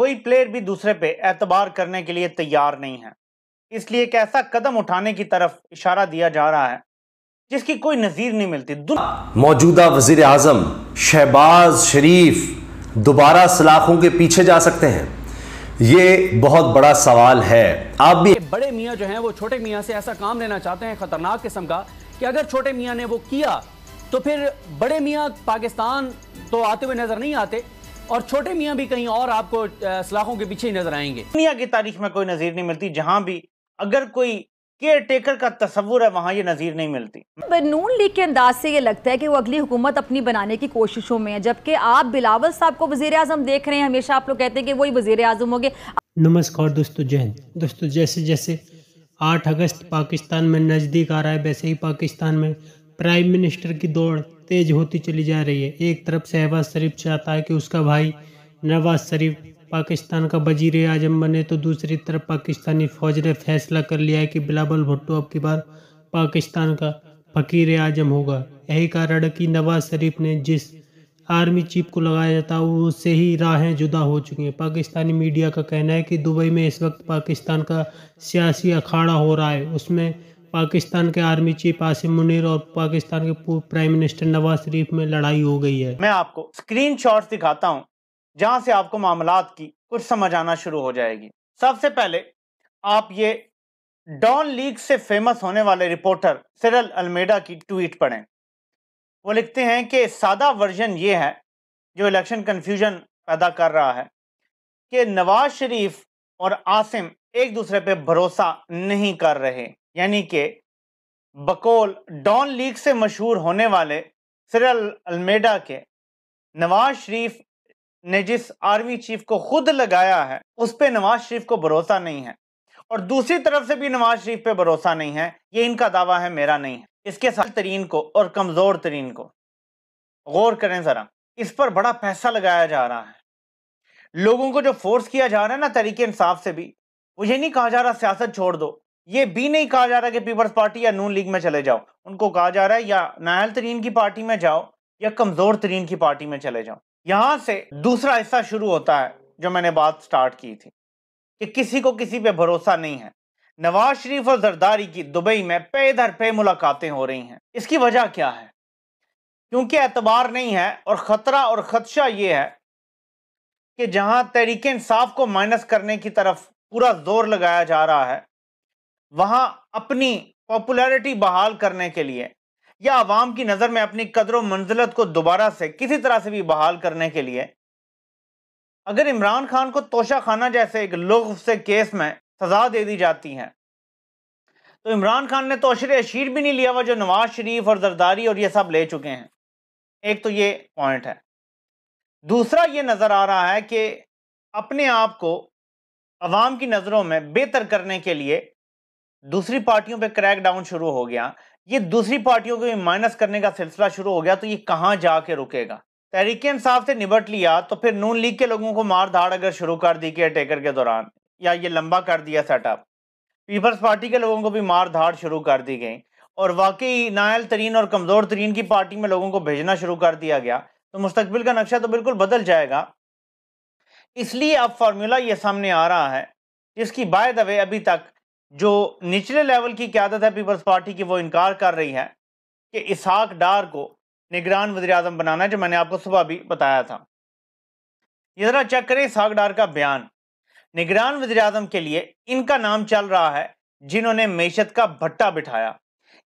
कोई प्लेयर भी दूसरे पे एतबार करने के लिए तैयार नहीं है इसलिए एक ऐसा कदम उठाने की तरफ इशारा दिया जा रहा है जिसकी कोई नजीर नहीं मिलती मौजूदा वजीर आजम शहबाज शरीफ दोबारा सलाखों के पीछे जा सकते हैं ये बहुत बड़ा सवाल है आप भी बड़े मियाँ जो हैं वो छोटे मियाँ से ऐसा काम लेना चाहते हैं खतरनाक किस्म का कि अगर छोटे मियाँ ने वो किया तो फिर बड़े मियाँ पाकिस्तान तो आते हुए नजर नहीं आते और छोटे मियाँ भी कहीं और आपको सलाखों के पीछे ही नजर आएंगे दुनिया की तारीख में कोई नज़ीर नहीं मिलती जहाँ भी अगर कोई केयर टेकर का तस्वुर है वहाँ ये नज़ीर नहीं मिलती नून लीग के अंदाज से ये लगता है कि वो अगली हुकूमत अपनी बनाने की कोशिशों में है जबकि आप बिलावल साहब को वजीर आजम देख रहे हैं हमेशा आप लोग कहते हैं कि वही वजीर अजम होंगे नमस्कार दोस्तों जय दोस्तों जैसे जैसे आठ अगस्त पाकिस्तान में नज़दीक आ रहा है वैसे ही पाकिस्तान में प्राइम मिनिस्टर की दौड़ तेज होती चली जा रही है एक तरफ शहबाज शरीफ चाहता है कि उसका भाई नवाज शरीफ पाकिस्तान का वजीर आजम बने तो दूसरी तरफ पाकिस्तानी फौज ने फैसला कर लिया है कि बिलावल भुट्टो अब की बार पाकिस्तान का फकीर आजम होगा यही कारण कि नवाज शरीफ ने जिस आर्मी चीफ को लगाया जाता उससे ही राहें जुदा हो चुकी हैं पाकिस्तानी मीडिया का कहना है कि दुबई में इस वक्त पाकिस्तान का सियासी अखाड़ा हो रहा है उसमें पाकिस्तान के आर्मी चीफ आसिम मुनीर और पाकिस्तान के पूर्व प्राइम मिनिस्टर नवाज शरीफ में लड़ाई हो गई है मैं आपको स्क्रीन दिखाता हूँ जहाँ से आपको मामला की कुछ समझ आना शुरू हो जाएगी सबसे पहले आप ये डॉन लीग से फेमस होने वाले रिपोर्टर सिरल अल्मेडा की ट्वीट पढ़ें वो लिखते हैं कि सादा वर्जन ये है जो इलेक्शन कन्फ्यूजन पैदा कर रहा है कि नवाज शरीफ और आसिम एक दूसरे पे भरोसा नहीं कर रहे यानी कि बकोल डॉन लीग से मशहूर होने वाले सिरल अलमेडा के नवाज शरीफ ने जिस आर्मी चीफ को खुद लगाया है उस पर नवाज शरीफ को भरोसा नहीं है और दूसरी तरफ से भी नवाज शरीफ पे भरोसा नहीं है ये इनका दावा है मेरा नहीं है इसके साथ तरीन को और कमज़ोर तरीन को गौर करें ज़रा इस पर बड़ा पैसा लगाया जा रहा है लोगों को जो फोर्स किया जा रहा है ना तरीके इंसाफ से भी वो ये नहीं कहा जा रहा सियासत छोड़ दो ये भी नहीं कहा जा रहा कि पीपल्स पार्टी या नून लीग में चले जाओ उनको कहा जा रहा है या नायल तरीन की पार्टी में जाओ या कमजोर तरीन की पार्टी में चले जाओ यहां से दूसरा हिस्सा शुरू होता है जो मैंने बात स्टार्ट की थी कि किसी को किसी पे भरोसा नहीं है नवाज शरीफ और जरदारी की दुबई में पे दर पे मुलाकातें हो रही हैं इसकी वजह क्या है क्योंकि एतबार नहीं है और ख़तरा और ख़दशा ये है कि जहां तहरीक इंसाफ को माइनस करने की तरफ पूरा जोर लगाया जा रहा है वहां अपनी पॉपुलैरिटी बहाल करने के लिए या आवाम की नज़र में अपनी कदर व मंजिलत को दोबारा से किसी तरह से भी बहाल करने के लिए अगर इमरान खान को तोशा खाना जैसे एक लुफ से केस में सजा दे दी जाती है तो इमरान खान ने तो अशर अशीर भी नहीं लिया हुआ जो नवाज शरीफ और जरदारी और ये सब ले चुके हैं एक तो ये पॉइंट है दूसरा ये नज़र आ रहा है कि अपने आप को अवाम की नज़रों में बेहतर करने के लिए दूसरी पार्टियों पे क्रैक डाउन शुरू हो गया ये दूसरी पार्टियों को माइनस करने का सिलसिला शुरू हो गया तो ये कहाँ जाके रुकेगा तहरीक इंसाफ से निबट लिया तो फिर नून लीग के लोगों को मार धाड़ अगर शुरू कर दी केयर टेकर के दौरान या ये लंबा कर दिया सेटअप पीपल्स पार्टी के लोगों को भी मार धाड़ शुरू कर दी गई और वाकई नायल तरीन और कमज़ोर तरीन की पार्टी में लोगों को भेजना शुरू कर दिया गया तो मुस्तबिल का नक्शा तो बिल्कुल बदल जाएगा इसलिए अब फार्मूला ये सामने आ रहा है जिसकी बाय दवे अभी तक जो निचले लेवल की क्यादत है पीपल्स पार्टी की वो इनकार कर रही है कि इसहाक डार को निगरान वजी अजम बनाना जो मैंने आपको सुबह भी बताया था ये ज़रा चेक करें इसहाक डार का बयान निगरान वजी अजम के लिए इनका नाम चल रहा है जिन्होंने मीशत का भट्टा बिठाया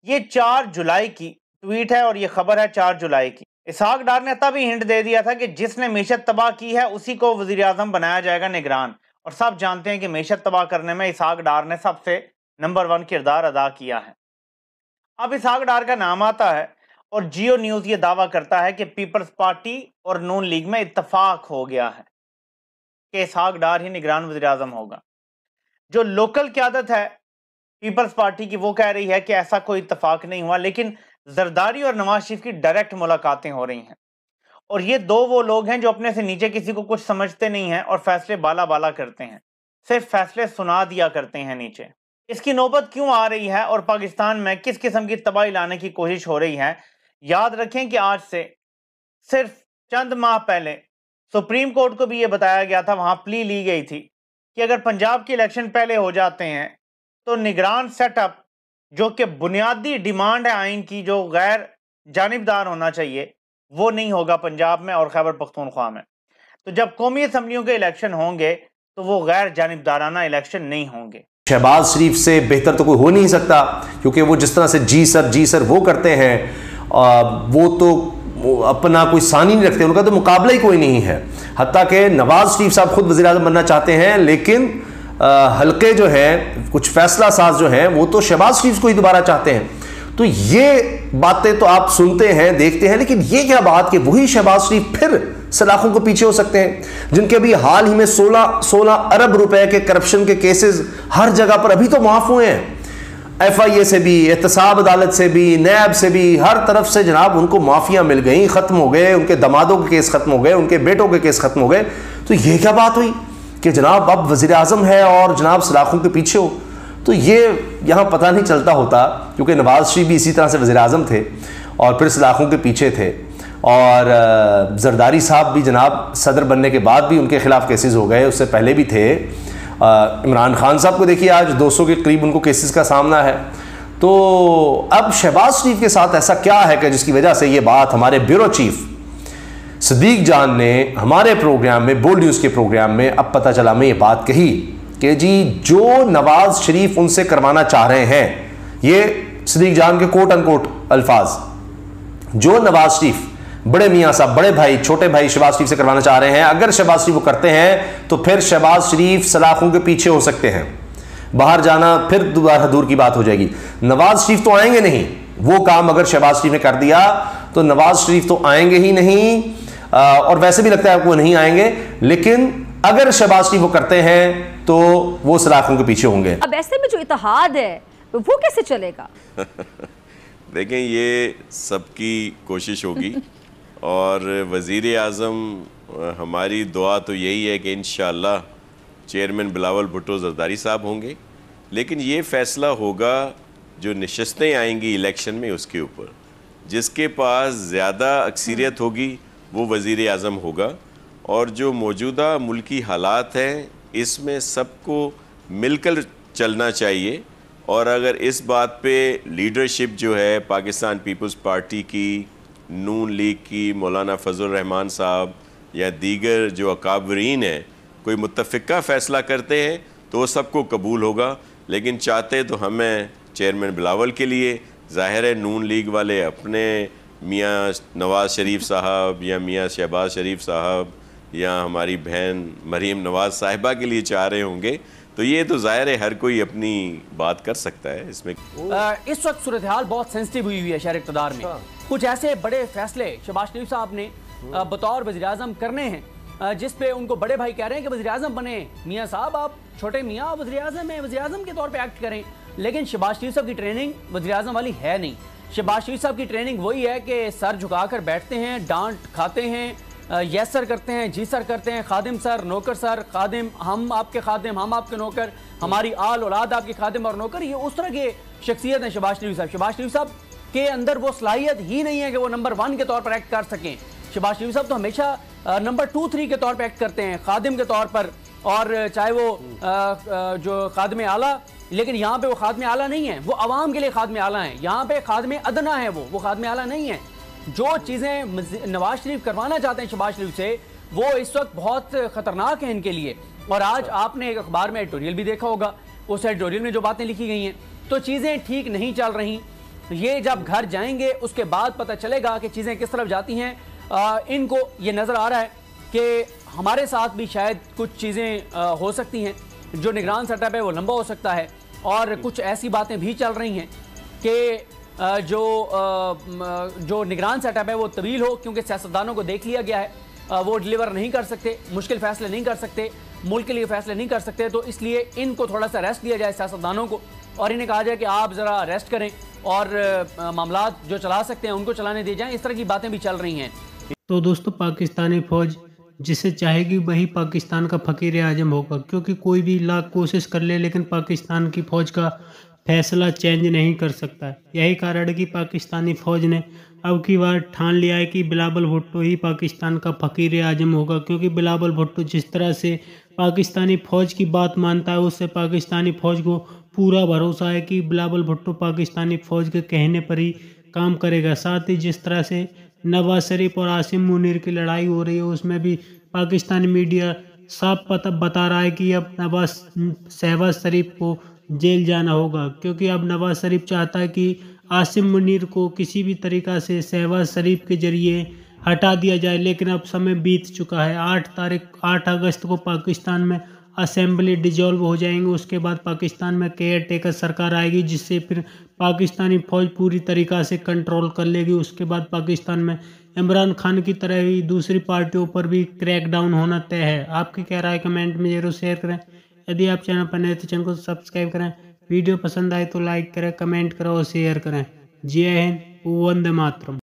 ये चार जुलाई की ट्वीट है और ये खबर है चार जुलाई की इसहाक डार ने तभी हिंट दे दिया था कि जिसने मीशत तबाह की है उसी को अजम बनाया जाएगा निगरान और सब जानते हैं कि मीशत तबाह करने में इसहाक डार ने सबसे नंबर वन किरदार अदा किया है अब इसाक डार का नाम आता है और जियो न्यूज़ ये दावा करता है कि पीपल्स पार्टी और नून लीग में इतफाक हो गया है कि इसाक डार ही निगरान वजी अजम होगा जो लोकल क्यादत है पीपल्स पार्टी की वो कह रही है कि ऐसा कोई इतफाक नहीं हुआ लेकिन जरदारी और नवाज शरीफ की डायरेक्ट मुलाकातें हो रही हैं और ये दो वो लोग हैं जो अपने से नीचे किसी को कुछ समझते नहीं हैं और फैसले बाला बाला करते हैं सिर्फ फैसले सुना दिया करते हैं नीचे इसकी नौबत क्यों आ रही है और पाकिस्तान में किस किस्म की तबाही लाने की कोशिश हो रही है याद रखें कि आज से सिर्फ चंद माह पहले सुप्रीम कोर्ट को भी ये बताया गया था वहाँ प्ली ली गई थी कि अगर पंजाब के इलेक्शन पहले हो जाते हैं तो निगरान सेटअप जो कि बुनियादी डिमांड है आइन की जो गैर जानबदार होना चाहिए वो नहीं होगा पंजाब में और खैबर पख्तूनख्वा में तो जब कौमी असम्बलियों के इलेक्शन होंगे तो वो गैर जानबदाराना इलेक्शन नहीं होंगे शहबाज शरीफ से बेहतर तो कोई हो नहीं सकता क्योंकि वो जिस तरह से जी सर जी सर वो करते हैं वो तो अपना कोई सानी नहीं रखते उनका तो मुकाबला ही कोई नहीं है हती कि नवाज शरीफ साहब खुद वजी अजम बनना चाहते हैं लेकिन हल्के जो हैं कुछ फैसला साज जो हैं वो तो शहबाज शरीफ को ही दोबारा चाहते हैं तो ये बातें तो आप सुनते हैं देखते हैं लेकिन ये क्या बात कि वही शहबाज शरीफ फिर सलाखों को पीछे हो सकते हैं जिनके अभी हाल ही में 16 16 अरब रुपए के करप्शन के केसेस हर जगह पर अभी तो माफ हुए हैं एफआईए से भी एहतसाब अदालत से भी नैब से भी हर तरफ से जनाब उनको माफिया मिल गई ख़त्म हो गए उनके दमादों के केस ख़त्म हो गए उनके बेटों के केस ख़त्म हो गए तो ये क्या बात हुई कि जनाब अब वज़ी अजम है और जनाब सलाखों के पीछे हो तो ये यहाँ पता नहीं चलता होता क्योंकि नवाज शरीफ भी इसी तरह से वज़ी अजम थे और फिर सलाखों के पीछे थे और जरदारी साहब भी जनाब सदर बनने के बाद भी उनके ख़िलाफ़ केसेस हो गए उससे पहले भी थे इमरान खान साहब को देखिए आज 200 के करीब उनको केसेस का सामना है तो अब शहबाज शरीफ के साथ ऐसा क्या है कि जिसकी वजह से ये बात हमारे ब्यूरो चीफ सदीक जान ने हमारे प्रोग्राम में बोल्ड न्यूज़ के प्रोग्राम में अब पता चला मैं ये बात कही कि जी जो नवाज शरीफ उनसे करवाना चाह रहे हैं ये सदीक जान के कोट अनकोट अल्फाज जो नवाज शरीफ बड़े मियाँ साहब बड़े भाई छोटे भाई शहबाज शरीफ से करवाना चाह रहे हैं अगर शहबाज शरीफ वो करते हैं तो फिर शहबाज शरीफ सलाखों के पीछे हो सकते हैं बाहर जाना फिर दोबारा दूर की बात हो जाएगी नवाज शरीफ तो आएंगे नहीं वो काम अगर शहबाज शरीफ ने कर दिया तो नवाज शरीफ तो आएंगे ही नहीं और वैसे भी लगता है वो नहीं आएंगे लेकिन अगर शहबाज शरीफ वो करते हैं तो वो सलाखों के पीछे होंगे अब ऐसे में जो इतिहाद है वो कैसे चलेगा देखें ये सबकी कोशिश होगी और वज़ी अजम हमारी दुआ तो यही है कि इन चेयरमैन बिलावल भुट्टो जरदारी साहब होंगे लेकिन ये फ़ैसला होगा जो नशस्तें आएंगी इलेक्शन में उसके ऊपर जिसके पास ज़्यादा अक्सरियत हम्म। होगी वो वज़ी अजम होगा और जो मौजूदा मुल्की हालात हैं इसमें सबको मिलकर चलना चाहिए और अगर इस बात पे लीडरशिप जो है पाकिस्तान पीपल्स पार्टी की नून लीग की मौलाना फजल रहमान साहब या दीगर जो अकाबरीन हैं कोई मुतफ़ा फ़ैसला करते हैं तो वो सबको कबूल होगा लेकिन चाहते तो हमें चेयरमैन बिलावल के लिए ज़ाहिर है नून लीग वाले अपने मियाँ नवाज़ शरीफ साहब या मियाँ शहबाज शरीफ साहब या हमारी बहन मरीम नवाज़ साहिबा के लिए चाह रहे होंगे तो ये तो ज़ाहिर है हर कोई अपनी बात कर सकता है इसमें आ, इस वक्त सूरत हाल बहुत सेंसिटिव हुई हुई है शहर इकतदार में अच्छा। कुछ ऐसे बड़े फैसले शबाज शरीफ साहब ने हम्म। बतौर वजी अजम करने हैं जिस पे उनको बड़े भाई कह रहे हैं कि वजी अजम बने मियाँ साहब आप छोटे मियाँ वजी अजम हैं वजी अजम के तौर पर एक्ट करें लेकिन शबाज शरीफ साहब की ट्रेनिंग वजी अजम वाली है नहीं शबाज शरीफ साहब की ट्रेनिंग वही है कि सर झुका कर बैठते हैं डांट खाते हैं यस सर करते हैं जी सर करते हैं खादिम सर नौकर सर खादिम हम आपके खादिम हम आपके नौकर हमारी आल औलाद आपके खादिम और नौकर ये उस तरह के शख्सियत हैं शबाज शरीफ साहब शबाज शरीफ साहब के अंदर वो सलाहियत ही नहीं है कि वो नंबर वन के तौर पर एक्ट कर सकें शबाज शरीफ साहब तो हमेशा नंबर टू थ्री के तौर पर एक्ट करते हैं खादिम के तौर पर और चाहे वो जो खादम आला लेकिन यहाँ पे वो खादम आला नहीं है वो आवाम के लिए खादम आला है यहाँ पे खादम अदना है वो वो खादम आला नहीं है जो चीज़ें नवाज शरीफ करवाना चाहते हैं शबाज शरीफ से वो इस वक्त बहुत ख़तरनाक है इनके लिए और आज अच्छा। आपने एक अखबार में एडिटोरियल भी देखा होगा उस एडिटोरियल में जो बातें लिखी गई हैं तो चीज़ें ठीक नहीं चल रही ये जब घर जाएंगे उसके बाद पता चलेगा कि चीज़ें किस तरफ जाती हैं इनको ये नज़र आ रहा है कि हमारे साथ भी शायद कुछ चीज़ें हो सकती हैं जो निगरान सेटअप है वो लंबा हो सकता है और कुछ ऐसी बातें भी चल रही हैं कि जो जो निगरान सेटअप है वो तवील हो क्योंकि सियासतदानों को देख लिया गया है वो डिलीवर नहीं कर सकते मुश्किल फैसले नहीं कर सकते मुल्क के लिए फैसले नहीं कर सकते तो इसलिए इनको थोड़ा सा रेस्ट दिया जाए सियासतदानों को और इन्हें कहा जाए कि आप ज़रा रेस्ट करें और मामला जो चला सकते हैं उनको चलाने दिए जाएँ इस तरह की बातें भी चल रही हैं तो दोस्तों पाकिस्तानी फ़ौज जिसे चाहेगी वही पाकिस्तान का फ़कीर आजम होगा क्योंकि कोई भी लाख कोशिश कर ले लेकिन पाकिस्तान की फ़ौज का फैसला चेंज नहीं कर सकता यही कारण कि पाकिस्तानी फौज ने अब की बार ठान लिया है कि बिलावल भुट्टो ही पाकिस्तान का फ़कीर आजम होगा क्योंकि बिलावल भुट्टो जिस तरह से पाकिस्तानी फ़ौज की बात मानता है उससे पाकिस्तानी फ़ौज को पूरा भरोसा है कि बिलावल भुट्टो पाकिस्तानी फ़ौज के कहने पर ही काम करेगा साथ ही जिस तरह से नवाज शरीफ और आसिम मुनिर की लड़ाई हो रही है उसमें भी पाकिस्तानी मीडिया साफ पता बता रहा है कि अब नवाज शहबाज शरीफ को जेल जाना होगा क्योंकि अब नवाज शरीफ चाहता है कि आसिम मुनीर को किसी भी तरीक़ा से शहबाज शरीफ के ज़रिए हटा दिया जाए लेकिन अब समय बीत चुका है आठ तारीख आठ अगस्त को पाकिस्तान में असेंबली डिजॉल्व हो जाएंगे उसके बाद पाकिस्तान में केयर टेकर सरकार आएगी जिससे फिर पाकिस्तानी फौज पूरी तरीक़ा से कंट्रोल कर लेगी उसके बाद पाकिस्तान में इमरान खान की तरह ही दूसरी पार्टियों पर भी क्रैकडाउन होना तय है आपकी क्या राय कमेंट में जरूर शेयर करें यदि आप चैनल पर नए तो चैनल को सब्सक्राइब करें वीडियो पसंद आए तो लाइक करें कमेंट करें और शेयर करें जय हिंद वंदे मातरम